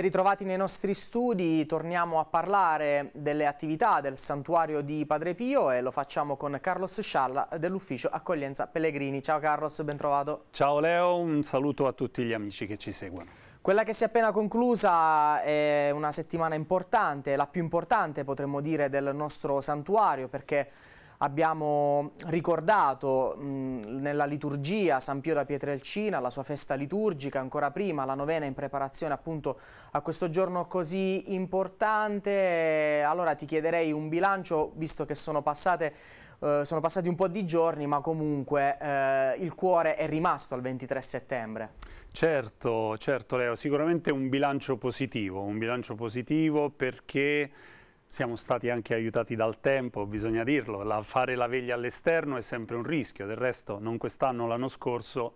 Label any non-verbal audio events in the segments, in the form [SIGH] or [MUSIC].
Ben ritrovati nei nostri studi, torniamo a parlare delle attività del santuario di Padre Pio e lo facciamo con Carlos Scialla dell'ufficio accoglienza Pellegrini. Ciao Carlos, ben trovato. Ciao Leo, un saluto a tutti gli amici che ci seguono. Quella che si è appena conclusa è una settimana importante, la più importante potremmo dire del nostro santuario perché Abbiamo ricordato mh, nella liturgia San Pio da Pietrelcina, la sua festa liturgica, ancora prima la novena in preparazione appunto a questo giorno così importante. Allora ti chiederei un bilancio, visto che sono, passate, eh, sono passati un po' di giorni, ma comunque eh, il cuore è rimasto al 23 settembre. Certo, certo Leo, sicuramente un bilancio positivo, un bilancio positivo perché siamo stati anche aiutati dal tempo, bisogna dirlo, la, fare la veglia all'esterno è sempre un rischio, del resto non quest'anno, l'anno scorso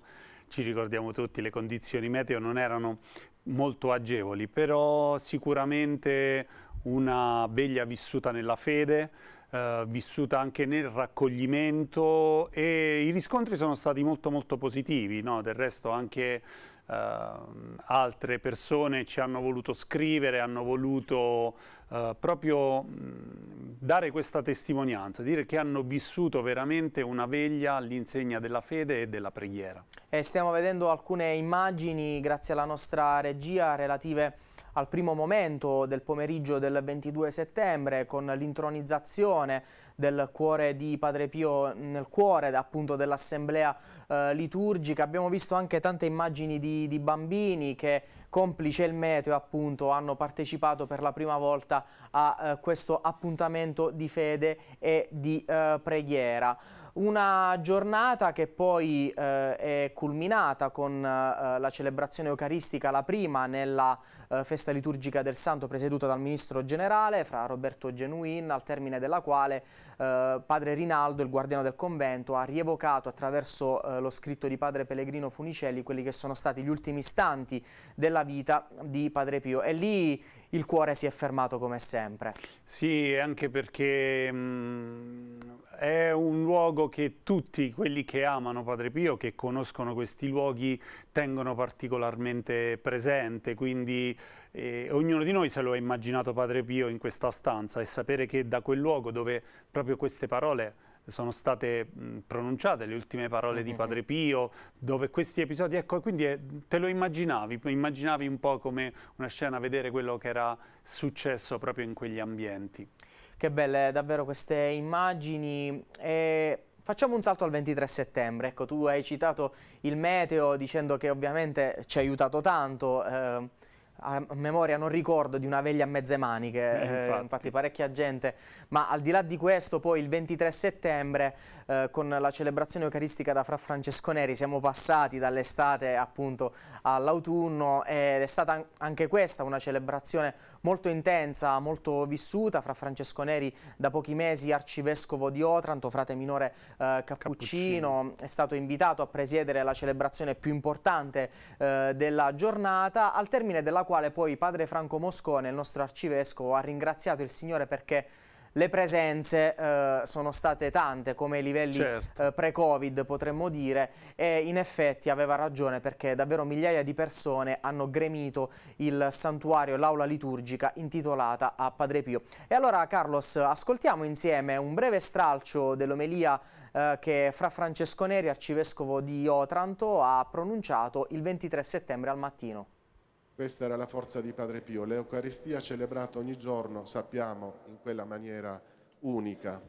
ci ricordiamo tutti le condizioni meteo non erano molto agevoli, però sicuramente una veglia vissuta nella fede, eh, vissuta anche nel raccoglimento e i riscontri sono stati molto molto positivi, no? del resto anche Uh, altre persone ci hanno voluto scrivere, hanno voluto uh, proprio mh, dare questa testimonianza, dire che hanno vissuto veramente una veglia all'insegna della fede e della preghiera. E stiamo vedendo alcune immagini, grazie alla nostra regia, relative a al primo momento del pomeriggio del 22 settembre con l'intronizzazione del cuore di Padre Pio nel cuore appunto dell'assemblea eh, liturgica. Abbiamo visto anche tante immagini di, di bambini che complice il meteo appunto hanno partecipato per la prima volta a eh, questo appuntamento di fede e di eh, preghiera. Una giornata che poi eh, è culminata con eh, la celebrazione eucaristica, la prima nella eh, festa liturgica del Santo presieduta dal Ministro Generale, fra Roberto Genuin, al termine della quale eh, padre Rinaldo, il guardiano del convento, ha rievocato attraverso eh, lo scritto di padre Pellegrino Funicelli quelli che sono stati gli ultimi istanti della vita di padre Pio. E lì il cuore si è fermato come sempre. Sì, anche perché mh, mm, è un luogo che tutti quelli che amano Padre Pio, che conoscono questi luoghi, tengono particolarmente presente, quindi eh, ognuno di noi se lo ha immaginato Padre Pio in questa stanza e sapere che da quel luogo dove proprio queste parole sono state pronunciate le ultime parole mm -hmm. di Padre Pio, dove questi episodi, ecco, quindi è, eh, te lo immaginavi, immaginavi un po' come una scena, vedere quello che era successo proprio in quegli ambienti. Che belle eh, davvero queste immagini. E facciamo un salto al 23 settembre. Ecco, tu hai citato il meteo dicendo che ovviamente ci ha aiutato tanto. Eh, a memoria non ricordo di una veglia a mezze maniche, eh, eh infatti. Eh, infatti. parecchia gente, ma al di là di questo poi il 23 settembre eh, con la celebrazione eucaristica da Fra Francesco Neri siamo passati dall'estate appunto all'autunno ed è stata anche questa una celebrazione molto intensa, molto vissuta, Fra Francesco Neri da pochi mesi arcivescovo di Otranto, frate minore eh, Cappuccino, Cappuccino, è stato invitato a presiedere la celebrazione più importante eh, della giornata, al termine della quale poi padre Franco Moscone, il nostro arcivescovo, ha ringraziato il Signore perché le presenze eh, sono state tante come i livelli certo. eh, pre-covid potremmo dire e in effetti aveva ragione perché davvero migliaia di persone hanno gremito il santuario, l'aula liturgica intitolata a Padre Pio. E allora Carlos ascoltiamo insieme un breve stralcio dell'omelia eh, che Fra Francesco Neri, arcivescovo di Otranto, ha pronunciato il 23 settembre al mattino. Questa era la forza di Padre Pio, l'Eucaristia celebrata ogni giorno, sappiamo, in quella maniera unica,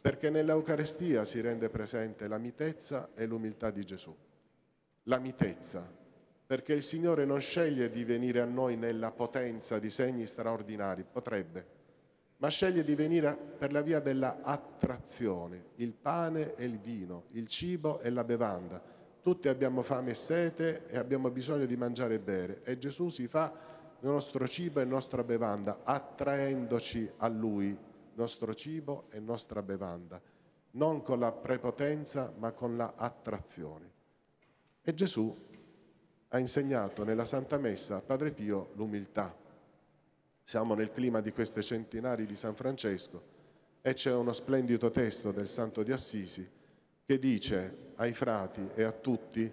perché nell'Eucaristia si rende presente la mitezza e l'umiltà di Gesù. La mitezza, perché il Signore non sceglie di venire a noi nella potenza di segni straordinari, potrebbe, ma sceglie di venire per la via della attrazione, il pane e il vino, il cibo e la bevanda tutti abbiamo fame e sete e abbiamo bisogno di mangiare e bere e Gesù si fa il nostro cibo e nostra bevanda, attraendoci a Lui, nostro cibo e nostra bevanda, non con la prepotenza ma con la attrazione. E Gesù ha insegnato nella Santa Messa a Padre Pio l'umiltà. Siamo nel clima di queste centenari di San Francesco e c'è uno splendido testo del Santo di Assisi che dice ai frati e a tutti,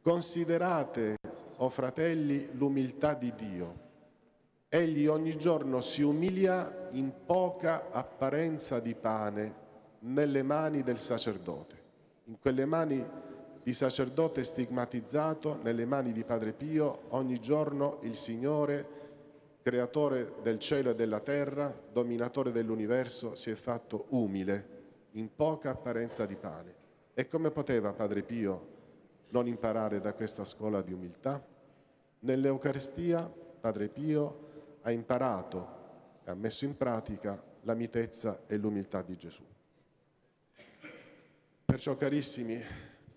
considerate, o oh fratelli, l'umiltà di Dio. Egli ogni giorno si umilia in poca apparenza di pane nelle mani del sacerdote, in quelle mani di sacerdote stigmatizzato, nelle mani di Padre Pio, ogni giorno il Signore, creatore del cielo e della terra, dominatore dell'universo, si è fatto umile, in poca apparenza di pane. E come poteva Padre Pio non imparare da questa scuola di umiltà? Nell'Eucaristia Padre Pio ha imparato e ha messo in pratica la mitezza e l'umiltà di Gesù. Perciò carissimi,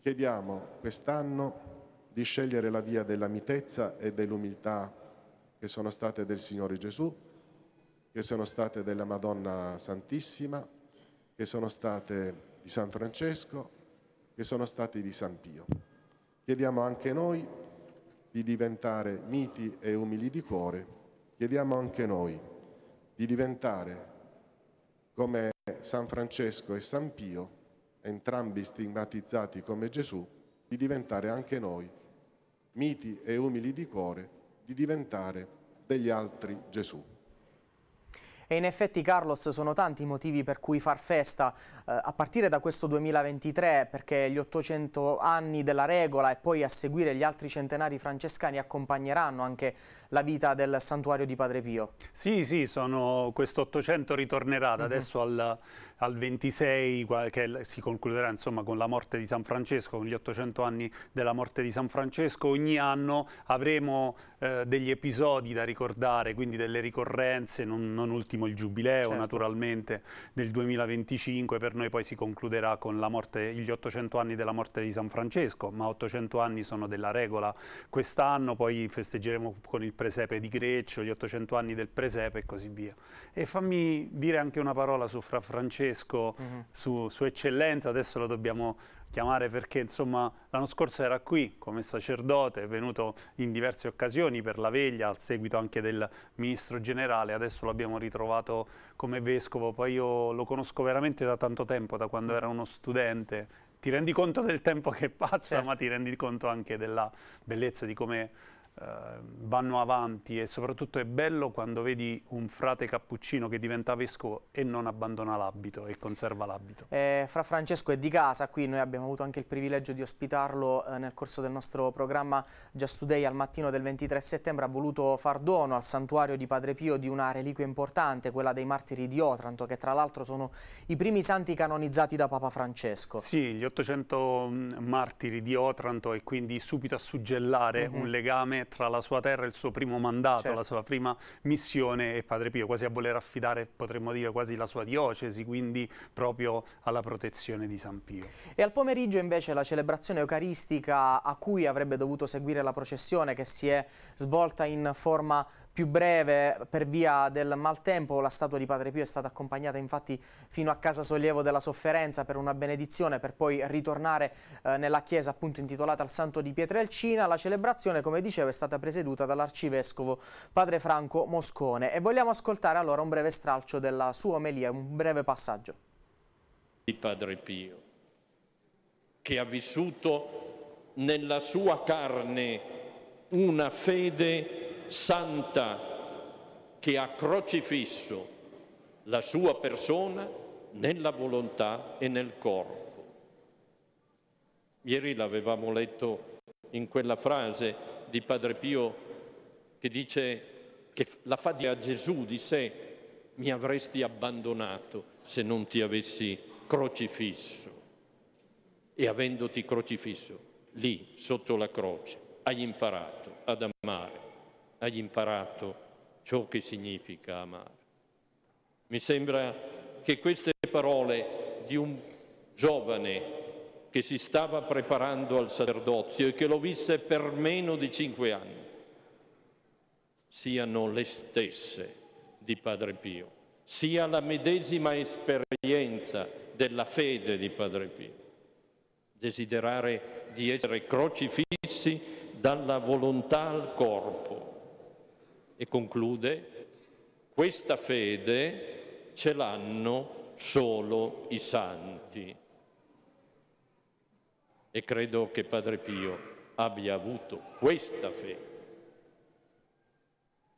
chiediamo quest'anno di scegliere la via della mitezza e dell'umiltà che sono state del Signore Gesù, che sono state della Madonna Santissima, che sono state di San Francesco, che sono stati di San Pio. Chiediamo anche noi di diventare miti e umili di cuore, chiediamo anche noi di diventare come San Francesco e San Pio, entrambi stigmatizzati come Gesù, di diventare anche noi miti e umili di cuore, di diventare degli altri Gesù. E in effetti Carlos sono tanti i motivi per cui far festa, eh, a partire da questo 2023 perché gli 800 anni della regola e poi a seguire gli altri centenari francescani accompagneranno anche la vita del santuario di Padre Pio. Sì, sì, sono, questo 800 ritornerà da uh mhm. -huh. adesso al al 26 che si concluderà insomma, con la morte di San Francesco, con gli 800 anni della morte di San Francesco, ogni anno avremo eh, degli episodi da ricordare, quindi delle ricorrenze, non, non ultimo il giubileo certo. naturalmente del 2025, per noi poi si concluderà con morte, gli 800 anni della morte di San Francesco, ma 800 anni sono della regola quest'anno, poi festeggeremo con il presepe di Greccio, gli 800 anni del presepe e così via. E fammi dire anche una parola su Fra Francesco tedesco mm -hmm. su, su eccellenza, adesso lo dobbiamo chiamare perché insomma l'anno scorso era qui come sacerdote, è venuto in diverse occasioni per la veglia al seguito anche del ministro generale, adesso l'abbiamo ritrovato come vescovo, poi io lo conosco veramente da tanto tempo, da quando mm. era uno studente, ti rendi conto del tempo che passa certo. ma ti rendi conto anche della bellezza di come eh, vanno avanti e soprattutto è bello quando vedi un frate cappuccino che diventa vescovo e non abbandona l'abito e conserva l'abito. Eh, fra Francesco è Di Casa, qui noi abbiamo avuto anche il privilegio di ospitarlo eh, nel corso del nostro programma Just Today al mattino del 23 settembre, ha voluto far dono al santuario di Padre Pio di una reliquia importante, quella dei martiri di Otranto, che tra l'altro sono i primi santi canonizzati da Papa Francesco. Sì, gli 800 martiri di Otranto e quindi subito a suggellare mm -hmm. un legame tra la sua terra e il suo primo mandato, certo. la sua prima missione e Padre Pio, quasi a voler affidare, potremmo dire, quasi la sua diocesi, quindi proprio alla protezione di San Pio. E al pomeriggio invece la celebrazione eucaristica a cui avrebbe dovuto seguire la processione che si è svolta in forma più breve per via del maltempo. La statua di Padre Pio è stata accompagnata infatti fino a Casa Sollievo della Sofferenza per una benedizione per poi ritornare eh, nella chiesa appunto intitolata al Santo di Pietrelcina. La celebrazione, come dicevo, è stata presieduta dall'arcivescovo Padre Franco Moscone e vogliamo ascoltare allora un breve stralcio della sua omelia, un breve passaggio. Di Padre Pio, che ha vissuto nella sua carne una fede santa che ha crocifisso la sua persona nella volontà e nel corpo. Ieri l'avevamo letto in quella frase di Padre Pio che dice che la fa di a Gesù di sé, mi avresti abbandonato se non ti avessi crocifisso. E avendoti crocifisso, lì sotto la croce, hai imparato ad amare hai imparato ciò che significa amare. Mi sembra che queste parole di un giovane che si stava preparando al sacerdozio e che lo visse per meno di cinque anni, siano le stesse di Padre Pio, sia la medesima esperienza della fede di Padre Pio. Desiderare di essere crocifissi dalla volontà al corpo, e conclude, questa fede ce l'hanno solo i santi. E credo che Padre Pio abbia avuto questa fede.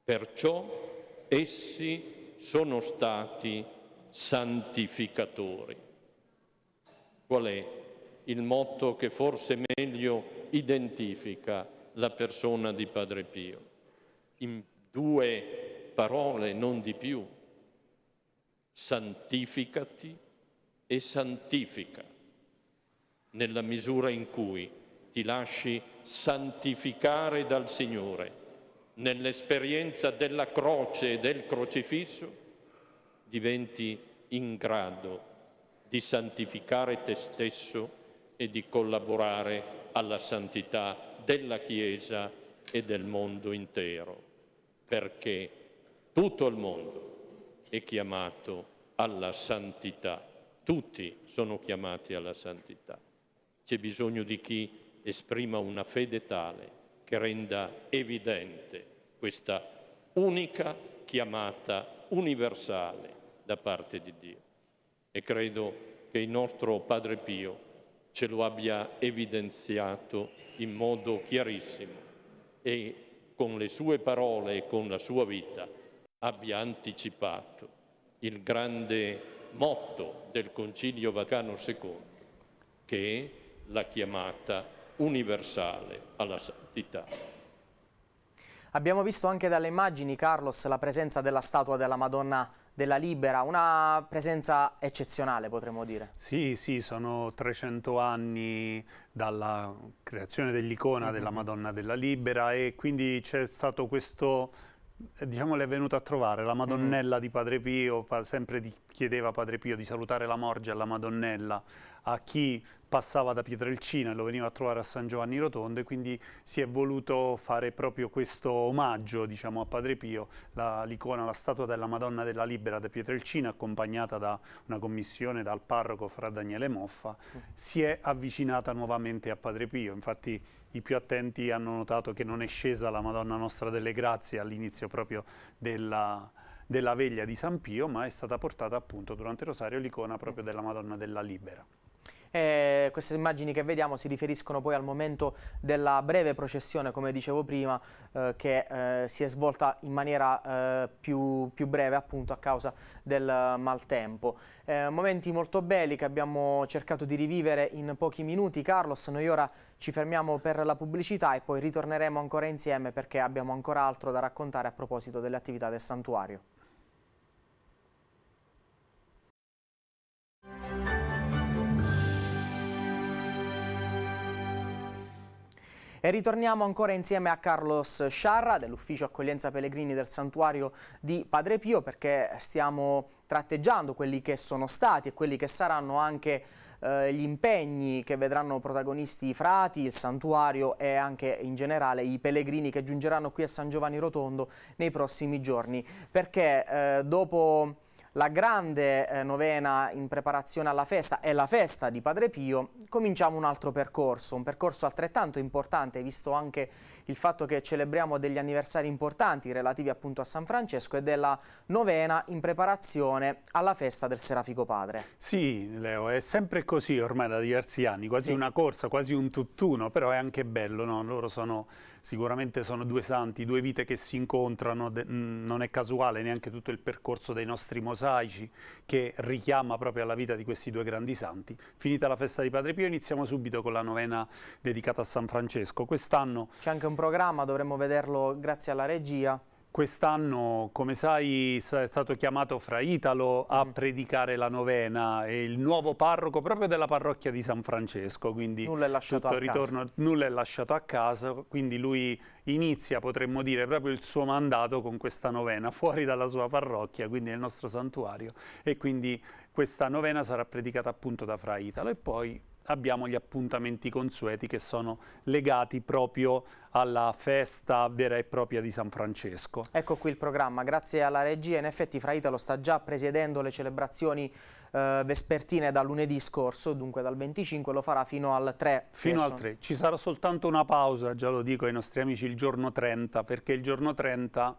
Perciò essi sono stati santificatori. Qual è il motto che forse meglio identifica la persona di Padre Pio? In due parole, non di più. Santificati e santifica, nella misura in cui ti lasci santificare dal Signore, nell'esperienza della croce e del crocifisso, diventi in grado di santificare te stesso e di collaborare alla santità della Chiesa e del mondo intero perché tutto il mondo è chiamato alla santità, tutti sono chiamati alla santità. C'è bisogno di chi esprima una fede tale che renda evidente questa unica chiamata universale da parte di Dio. E credo che il nostro Padre Pio ce lo abbia evidenziato in modo chiarissimo e con le sue parole e con la sua vita abbia anticipato il grande motto del Concilio Vacano II, che è la chiamata universale alla santità. Abbiamo visto anche dalle immagini, Carlos, la presenza della statua della Madonna della Libera, una presenza eccezionale potremmo dire. Sì, sì, sono 300 anni dalla creazione dell'icona mm -hmm. della mm-hmm. Madonna della Libera e quindi c'è stato questo diciamo, l'è venuta a trovare, la Madonnella mm. di Padre Pio, pa sempre di, chiedeva a Padre Pio di salutare la Morgia alla Madonnella, a chi passava da Pietrelcina e lo veniva a trovare a San Giovanni Rotondo e quindi si è voluto fare proprio questo omaggio diciamo, a Padre Pio, l'icona, la, la, statua della Madonna della Libera da Pietrelcina accompagnata da una commissione dal parroco fra Daniele Moffa, mm. si è avvicinata nuovamente a Padre Pio, infatti i più attenti hanno notato che non è scesa la Madonna Nostra delle Grazie all'inizio proprio della, della veglia di San Pio, ma è stata portata appunto durante il rosario l'icona proprio della Madonna della Libera e eh, queste immagini che vediamo si riferiscono poi al momento della breve processione, come dicevo prima, eh, che eh, si è svolta in maniera eh, più, più, breve appunto a causa del maltempo. Eh, momenti molto belli che abbiamo cercato di rivivere in pochi minuti. Carlos, noi ora ci fermiamo per la pubblicità e poi ritorneremo ancora insieme perché abbiamo ancora altro da raccontare a proposito delle attività del santuario. E ritorniamo ancora insieme a Carlos Sciarra dell'ufficio accoglienza pellegrini del santuario di Padre Pio perché stiamo tratteggiando quelli che sono stati e quelli che saranno anche eh, gli impegni che vedranno protagonisti i frati, il santuario e anche in generale i pellegrini che giungeranno qui a San Giovanni Rotondo nei prossimi giorni perché eh, dopo la grande eh, novena in preparazione alla festa e la festa di Padre Pio, cominciamo un altro percorso, un percorso altrettanto importante visto anche il fatto che celebriamo degli anniversari importanti relativi appunto a San Francesco e della novena in preparazione alla festa del Serafico Padre. Sì Leo, è sempre così ormai da diversi anni, quasi sì. una corsa, quasi un tutt'uno, però è anche bello, no? loro sono sicuramente sono due santi, due vite che si incontrano, non è casuale neanche tutto il percorso dei nostri mosaici che richiama proprio alla vita di questi due grandi santi. Finita la festa di Padre Pio iniziamo subito con la novena dedicata a San Francesco. Quest'anno c'è anche un programma, dovremmo vederlo grazie alla regia. Quest'anno, come sai, è stato chiamato Fra Italo a mm. predicare la novena e il nuovo parroco proprio della parrocchia di San Francesco, quindi nulla è lasciato, a, ritorno, casa. Nulla è lasciato a casa, quindi lui inizia, potremmo dire, proprio il suo mandato con questa novena fuori dalla sua parrocchia, quindi nel nostro santuario e quindi questa novena sarà predicata appunto da Fra Italo e poi abbiamo gli appuntamenti consueti che sono legati proprio alla festa vera e propria di San Francesco. Ecco qui il programma, grazie alla regia, in effetti Fra Italo sta già presiedendo le celebrazioni eh, vespertine da lunedì scorso, dunque dal 25 lo farà fino al 3. Fino al 3, ci sarà soltanto una pausa, già lo dico ai nostri amici, il giorno 30, perché il giorno 30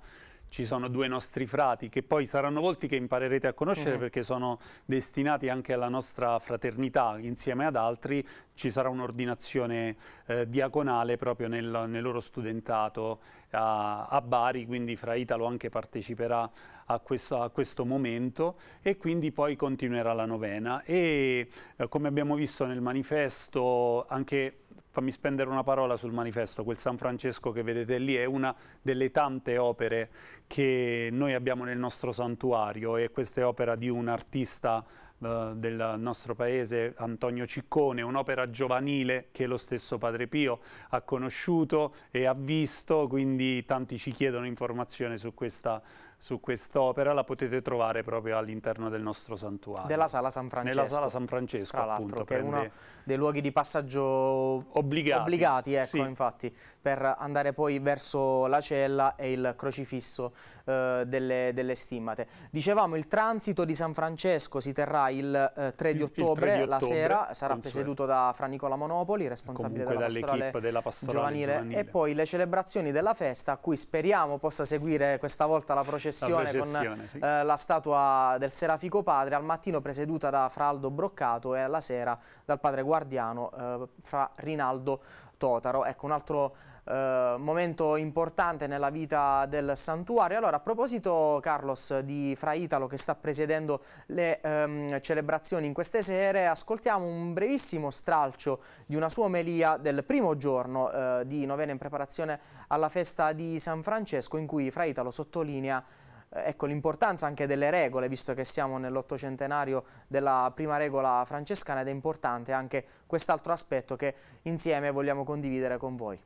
ci sono due nostri frati che poi saranno volti che imparerete a conoscere uh mm. -huh. perché sono destinati anche alla nostra fraternità insieme ad altri ci sarà un'ordinazione eh, diaconale proprio nel, nel loro studentato a, a, Bari quindi Fra Italo anche parteciperà a questo, a questo, momento e quindi poi continuerà la novena e eh, come abbiamo visto nel manifesto anche fammi spendere una parola sul manifesto, quel San Francesco che vedete lì è una delle tante opere che noi abbiamo nel nostro santuario e questa è opera di un artista eh, del nostro paese Antonio Ciccone, un'opera giovanile che lo stesso Padre Pio ha conosciuto e ha visto, quindi tanti ci chiedono informazioni su questa su quest'opera la potete trovare proprio all'interno del nostro santuario. Della Sala San Francesco. Nella Sala San Francesco, Tra appunto. che prende... è uno dei luoghi di passaggio obbligati, obbligati ecco, sì. infatti, per andare poi verso la cella e il crocifisso eh, delle, delle, stimmate. Dicevamo, il transito di San Francesco si terrà il, eh, 3, di ottobre, il, 3 di ottobre, la sera, sarà presieduto da Fra Nicola Monopoli, responsabile Comunque della pastorale, della pastorale giovanile, giovanile, e poi le celebrazioni della festa, a cui speriamo possa seguire questa volta la procedura processione, la processione con sì. eh, la statua del Serafico Padre, al mattino presieduta da Fraldo Broccato e alla sera dal padre guardiano eh, Fra Rinaldo Totaro. Ecco, un altro eh, momento importante nella vita del santuario. Allora, a proposito, Carlos, di Fra Italo che sta presiedendo le ehm, celebrazioni in queste sere, ascoltiamo un brevissimo stralcio di una sua omelia del primo giorno eh, di novena in preparazione alla festa di San Francesco, in cui Fra Italo sottolinea eh, ecco, l'importanza anche delle regole, visto che siamo nell'ottocentenario della prima regola francescana ed è importante anche quest'altro aspetto che insieme vogliamo condividere con voi.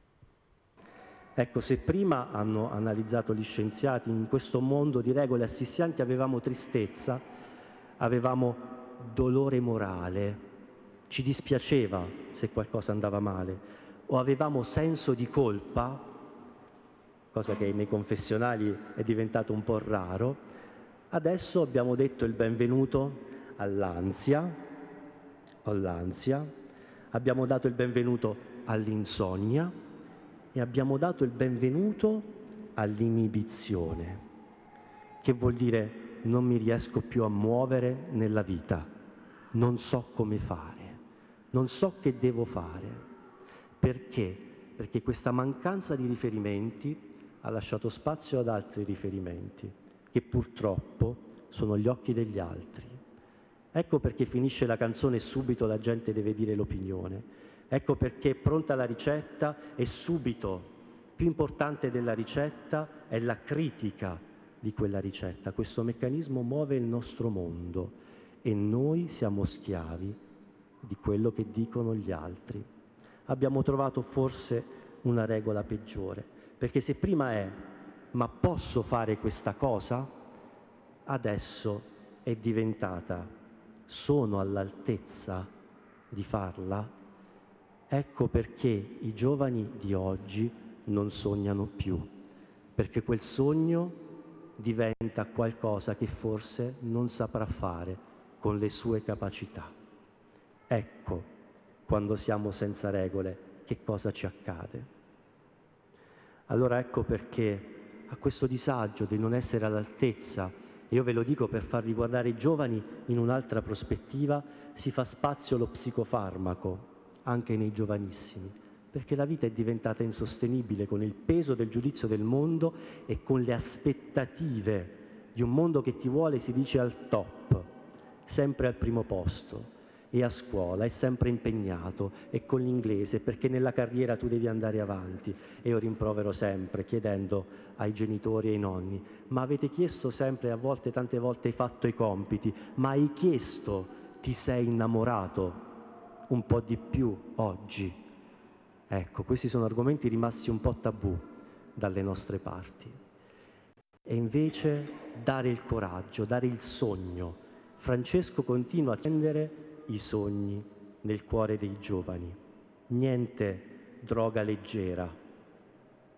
Ecco, se prima hanno analizzato gli scienziati in questo mondo di regole assistianti avevamo tristezza, avevamo dolore morale, ci dispiaceva se qualcosa andava male, o avevamo senso di colpa, cosa che nei confessionali è diventato un po' raro, adesso abbiamo detto il benvenuto all'ansia, all'ansia abbiamo dato il benvenuto all'insonnia, e abbiamo dato il benvenuto all'inibizione, che vuol dire non mi riesco più a muovere nella vita, non so come fare, non so che devo fare. Perché? Perché questa mancanza di riferimenti ha lasciato spazio ad altri riferimenti, che purtroppo sono gli occhi degli altri. Ecco perché finisce la canzone e subito la gente deve dire l'opinione, Ecco perché è pronta la ricetta e subito, più importante della ricetta, è la critica di quella ricetta. Questo meccanismo muove il nostro mondo e noi siamo schiavi di quello che dicono gli altri. Abbiamo trovato forse una regola peggiore, perché se prima è ma posso fare questa cosa, adesso è diventata sono all'altezza di farla Ecco perché i giovani di oggi non sognano più, perché quel sogno diventa qualcosa che forse non saprà fare con le sue capacità. Ecco, quando siamo senza regole, che cosa ci accade. Allora ecco perché a questo disagio di non essere all'altezza, io ve lo dico per far riguardare i giovani in un'altra prospettiva, si fa spazio lo psicofarmaco, anche nei giovanissimi, perché la vita è diventata insostenibile con il peso del giudizio del mondo e con le aspettative di un mondo che ti vuole, si dice, al top, sempre al primo posto e a scuola, è sempre impegnato, e con l'inglese, perché nella carriera tu devi andare avanti. E io rimprovero sempre, chiedendo ai genitori e ai nonni, ma avete chiesto sempre, a volte, tante volte hai fatto i compiti, ma hai chiesto, ti sei innamorato un po' di più oggi. Ecco, questi sono argomenti rimasti un po' tabù dalle nostre parti. E invece dare il coraggio, dare il sogno. Francesco continua a accendere i sogni nel cuore dei giovani. Niente droga leggera,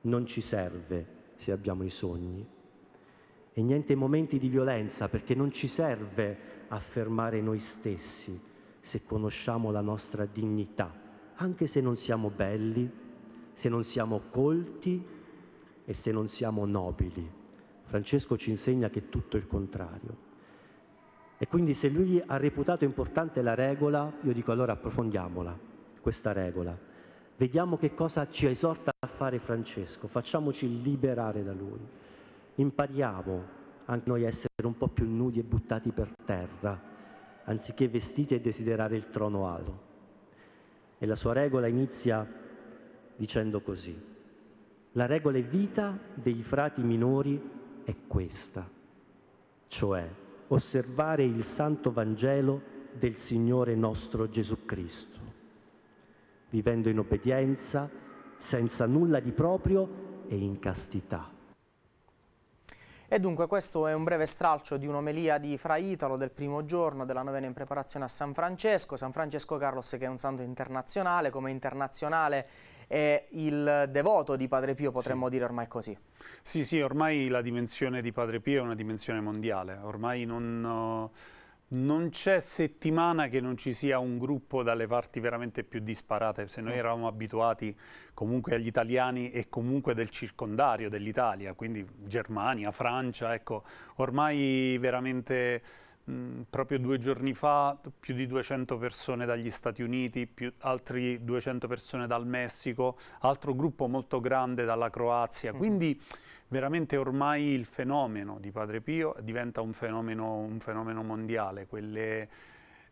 non ci serve se abbiamo i sogni. E niente momenti di violenza perché non ci serve affermare noi stessi, se conosciamo la nostra dignità, anche se non siamo belli, se non siamo colti e se non siamo nobili. Francesco ci insegna che è tutto il contrario. E quindi se lui ha reputato importante la regola, io dico allora approfondiamola, questa regola. Vediamo che cosa ci esorta a fare Francesco, facciamoci liberare da lui. Impariamo anche noi a essere un po' più nudi e buttati per terra, anziché vestiti e desiderare il trono alo. E la sua regola inizia dicendo così. La regola e vita dei frati minori è questa, cioè osservare il santo Vangelo del Signore nostro Gesù Cristo, vivendo in obbedienza, senza nulla di proprio e in castità e dunque questo è un breve stralcio di un'omelia di Fra Italo del primo giorno della novena in preparazione a San Francesco. San Francesco Carlos che è un santo internazionale, come internazionale è il devoto di Padre Pio, potremmo sì. dire ormai così. Sì, sì, ormai la dimensione di Padre Pio è una dimensione mondiale, ormai non... Non c'è settimana che non ci sia un gruppo dalle parti veramente più disparate, se noi mm. eravamo abituati comunque agli italiani e comunque del circondario dell'Italia, quindi Germania, Francia, ecco, ormai veramente mh, mm, proprio due giorni fa più di 200 persone dagli Stati Uniti, più, altri 200 persone dal Messico, altro gruppo molto grande dalla Croazia, mm. quindi veramente ormai il fenomeno di Padre Pio diventa un fenomeno, un fenomeno mondiale, Quelle,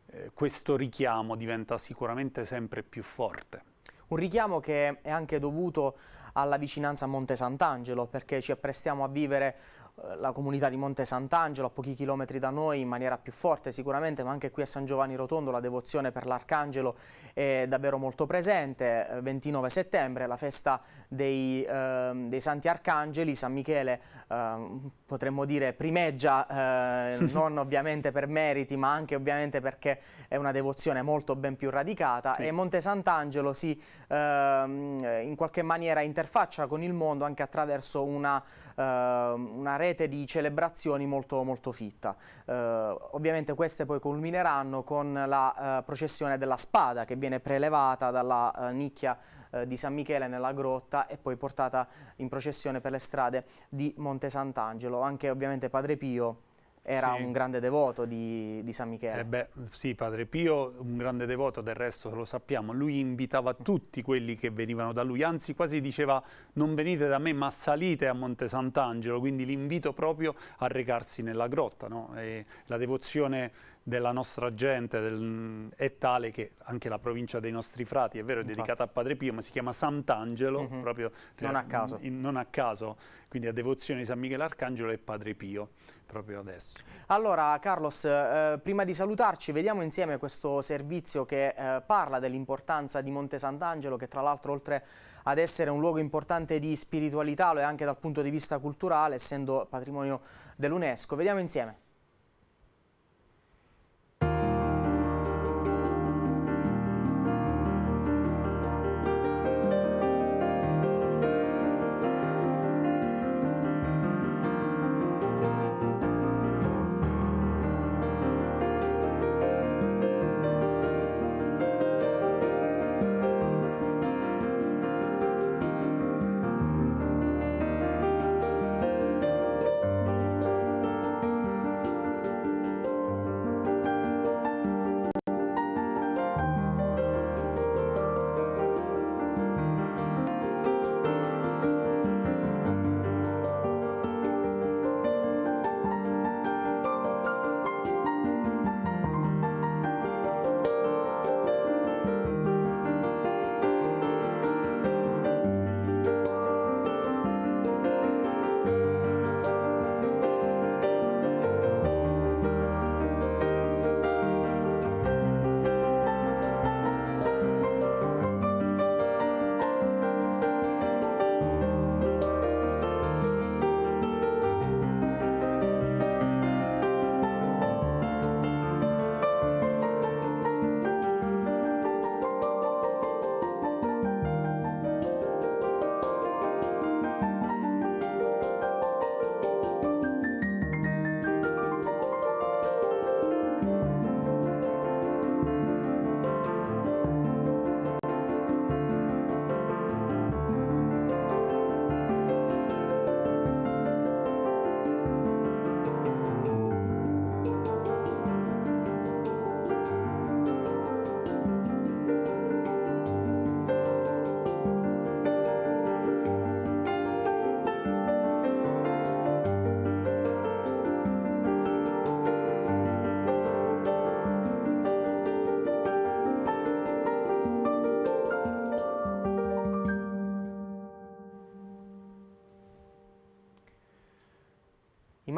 eh, questo richiamo diventa sicuramente sempre più forte. Un richiamo che è anche dovuto alla vicinanza a Monte Sant'Angelo perché ci apprestiamo a vivere eh, la comunità di Monte Sant'Angelo, a pochi chilometri da noi, in maniera più forte sicuramente, ma anche qui a San Giovanni Rotondo la devozione per l'Arcangelo è davvero molto presente. 29 eh, settembre, la festa dei, eh, dei Santi Arcangeli, San Michele eh, potremmo dire primeggia, eh, [LAUGHS] non ovviamente per meriti, ma anche ovviamente perché è una devozione molto ben più radicata sì. e Monte Sant'Angelo si ehm, in qualche maniera interfaccia con il mondo anche attraverso una, ehm, una rete di celebrazioni molto, molto fitta. Eh, ovviamente queste poi culmineranno con la eh, processione della spada che viene prelevata dalla eh, nicchia eh, di San Michele nella grotta e poi portata in processione per le strade di Monte Sant'Angelo. Anche ovviamente Padre Pio era sì. un grande devoto di, di San Michele. Eh beh, sì, Padre Pio, un grande devoto, del resto lo sappiamo. Lui invitava tutti quelli che venivano da lui, anzi quasi diceva non venite da me ma salite a Monte Sant'Angelo, quindi l'invito proprio a recarsi nella grotta. No? la devozione della nostra gente del, è tale che anche la provincia dei nostri frati, è vero, è Infatti. dedicata a Padre Pio, ma si chiama Sant'Angelo, mm -hmm. proprio non a cioè, caso. In, non a caso, quindi a devozione di San Michele Arcangelo e Padre Pio proprio adesso. Allora Carlos, eh, prima di salutarci vediamo insieme questo servizio che eh, parla dell'importanza di Monte Sant'Angelo che tra l'altro oltre ad essere un luogo importante di spiritualità lo è anche dal punto di vista culturale essendo patrimonio dell'UNESCO. Vediamo insieme.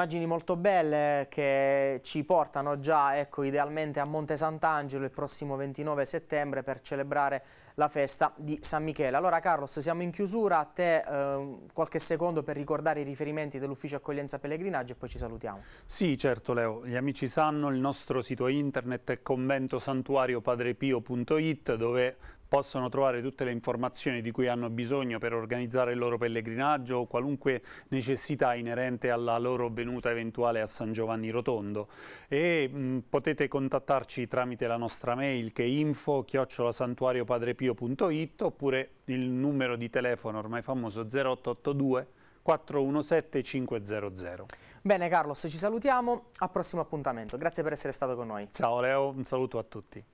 immagini molto belle che ci portano già ecco, idealmente a Monte Sant'Angelo il prossimo 29 settembre per celebrare la festa di San Michele. Allora Carlos siamo in chiusura, a te eh, qualche secondo per ricordare i riferimenti dell'ufficio accoglienza pellegrinaggio e poi ci salutiamo. Sì certo Leo, gli amici sanno il nostro sito internet è conventosantuariopadrepio.it dove possono trovare tutte le informazioni di cui hanno bisogno per organizzare il loro pellegrinaggio o qualunque necessità inerente alla loro venuta eventuale a San Giovanni Rotondo e mh, mm, potete contattarci tramite la nostra mail che è info chiocciolasantuariopadrepio.it oppure il numero di telefono ormai famoso 0882 417 500. Bene Carlos, ci salutiamo, al prossimo appuntamento. Grazie per essere stato con noi. Ciao Leo, un saluto a tutti.